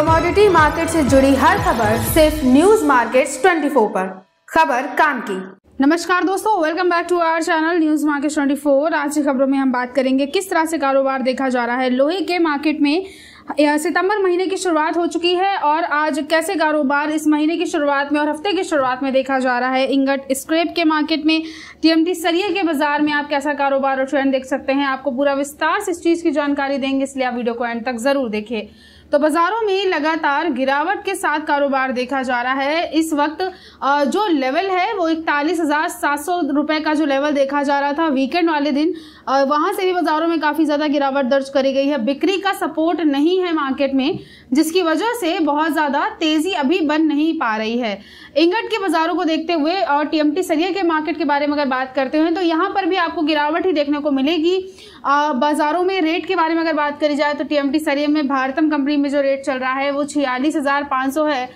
commodity market से जुड़ी हर खबर सिर्फ न्यूज मार्केट्स 24 पर खबर काम की नमस्कार दोस्तों welcome back to our channel news market 24 आज की खबरों में हम बात करेंगे किस तरह से कारोबार देखा जा रहा है लोहे के मार्केट में सितंबर महीने की शुरुआत हो चुकी है और आज कैसे कारोबार इस महीने की शुरुआत में और हफ्ते की शुरुआत में देखा जा रहा है इंगट स्क्रेप के मार्केट में टीएमटी सरिया के बाजार में आप कैसा कारोबार और ट्रेंड देख सकते हैं आपको पूरा विस्तार से इस चीज की जानकारी देंगे इसलिए आप वीडियो को एंड तक जरूर देखें तो बाजारों में लगातार गिरावट के साथ कारोबार देखा जा रहा है इस वक्त जो लेवल है वो इकतालीस हज़ार सात सौ रुपए का जो लेवल देखा जा रहा था वीकेंड वाले दिन वहां से भी बाज़ारों में काफ़ी ज़्यादा गिरावट दर्ज करी गई है बिक्री का सपोर्ट नहीं है मार्केट में जिसकी वजह से बहुत ज़्यादा तेज़ी अभी बन नहीं पा रही है इंगट के बाज़ारों को देखते हुए और टीएमटी सरिया के मार्केट के बारे में अगर बात करते हुए तो यहाँ पर भी आपको गिरावट ही देखने को मिलेगी बाज़ारों में रेट के बारे में अगर बात करी जाए तो टीएमटी सरिया में भारतम कंपनी कंपनी में जो रेट चल रहा है वो छियालीस हज़ार पाँच सौ है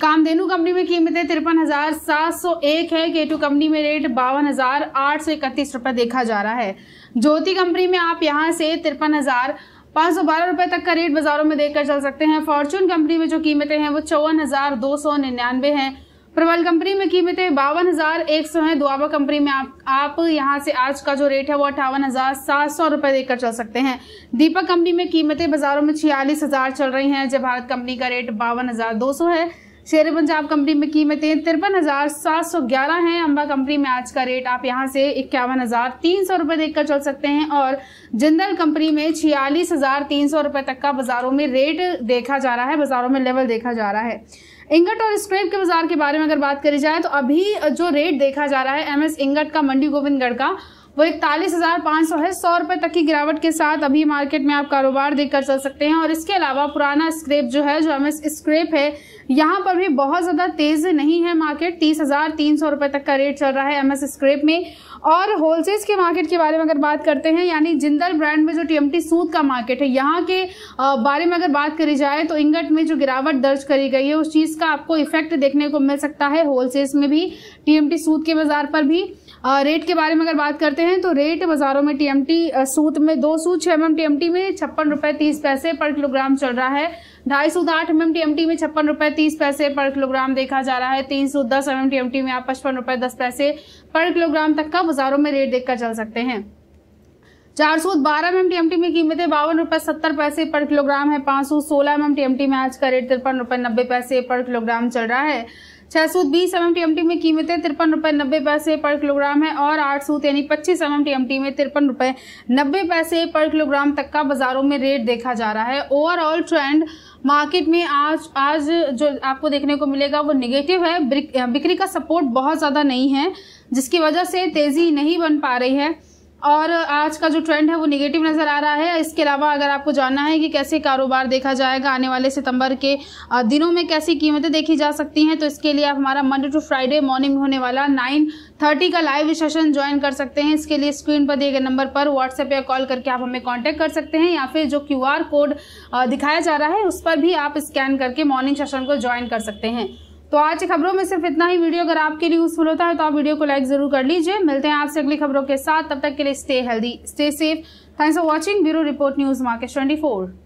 कामधेनु कंपनी में कीमतें तिरपन हज़ार सात सौ एक है के टू कंपनी में रेट बावन हज़ार आठ सौ इकतीस रुपये देखा जा रहा है ज्योति कंपनी में आप यहाँ से तिरपन हज़ार पाँच सौ बारह रुपये तक का रेट बाज़ारों में देखकर चल सकते हैं फॉर्चून कंपनी में जो कीमतें हैं वो चौवन हज़ार दो सौ निन्यानवे हैं परवल कंपनी में कीमतें बावन हजार एक सौ है दुआबा कंपनी में आप आप यहां से आज का जो रेट है वो अठावन हजार सात सौ रुपए देकर चल सकते हैं दीपक कंपनी में कीमतें बाजारों में छियालीस हजार चल रही हैं जब भारत कंपनी का रेट बावन हजार दो सौ है शेर पंजाब कंपनी में कीमतें तिरपन हजार सात सौ ग्यारह है अम्बा कंपनी में आज का रेट आप यहां से इक्यावन हजार तीन सौ रुपए देखकर चल सकते हैं और जिंदल कंपनी में छियालीस हजार तीन सौ रुपए तक का बाजारों में रेट देखा जा रहा है बाजारों में लेवल देखा जा रहा है इंगट और स्क्रैप के बाजार के बारे में अगर बात करी जाए तो अभी जो रेट देखा जा रहा है एम एस इंगट का मंडी गोविंदगढ़ का वो इकतालीस हज़ार पाँच सौ है सौ रुपये तक की गिरावट के साथ अभी मार्केट में आप कारोबार देखकर चल सकते हैं और इसके अलावा पुराना स्क्रेप जो है जो एम एस स्क्रेप है यहाँ पर भी बहुत ज़्यादा तेज़ नहीं है मार्केट तीस हज़ार तीन सौ रुपये तक का रेट चल रहा है एम एस स्क्रेप में और होलसेल्स के मार्केट के बारे में अगर बात करते हैं यानी जिंदल ब्रांड में जो टी एम टी सूद का मार्केट है यहाँ के बारे में अगर बात करी जाए तो इंगट में जो गिरावट दर्ज करी गई है उस चीज़ का आपको इफेक्ट देखने को मिल सकता है होलसेल्स में भी टी एम टी सूद के बाज़ार पर भी रेट के बारे में अगर बात करते हैं तो रेट बाज़ारों में टीएमटी सूत में दो सूत छः एम टीएमटी में छप्पन रुपये तीस पैसे पर किलोग्राम चल रहा है ढाई सूद आठ एम टीएमटी में छप्पन रुपये तीस पैसे पर किलोग्राम देखा जा रहा है तीन सूद दस एम टीएमटी में आप पचपन रुपये दस पैसे पर किलोग्राम तक का बाज़ारों में रेट देखकर चल सकते हैं चार सौ बारह एम टीएमटी में कीमत है बावन रुपए सत्तर पैसे पर किलोग्राम है पांच सौ सोलह एम टीएमटी में आज का रेट तिरपन रुपए नब्बे पैसे पर किलोग्राम चल रहा है छह सौ बीस एम टीएमटी में कीमत है तिरपन रुपए नब्बे पैसे पर किलोग्राम है और आठ सौ यानी पच्चीस एम टीएमटी में तिरपन रुपए नब्बे पैसे पर किलोग्राम तक का बाजारों में रेट देखा जा रहा है ओवरऑल ट्रेंड मार्केट में आज आज जो आपको देखने को मिलेगा वो निगेटिव है बिक्री का सपोर्ट बहुत ज़्यादा नहीं है जिसकी वजह से तेज़ी नहीं बन पा रही है और आज का जो ट्रेंड है वो निगेटिव नज़र आ रहा है इसके अलावा अगर आपको जानना है कि कैसे कारोबार देखा जाएगा आने वाले सितंबर के दिनों में कैसी कीमतें देखी जा सकती हैं तो इसके लिए आप हमारा मंडे टू फ्राइडे मॉर्निंग होने वाला नाइन थर्टी का लाइव सेशन ज्वाइन कर सकते हैं इसके लिए स्क्रीन पर दिए गए नंबर पर व्हाट्सएप या कॉल करके आप हमें कॉन्टैक्ट कर सकते हैं या फिर जो क्यू कोड दिखाया जा रहा है उस पर भी आप स्कैन करके मॉर्निंग सेशन को ज्वाइन कर सकते हैं तो आज की खबरों में सिर्फ इतना ही वीडियो अगर आपके लिए यूजफुल होता है तो आप वीडियो को लाइक जरूर कर लीजिए मिलते हैं आपसे अगली खबरों के साथ तब तक के लिए stay healthy stay safe thanks for watching bureau report news market twenty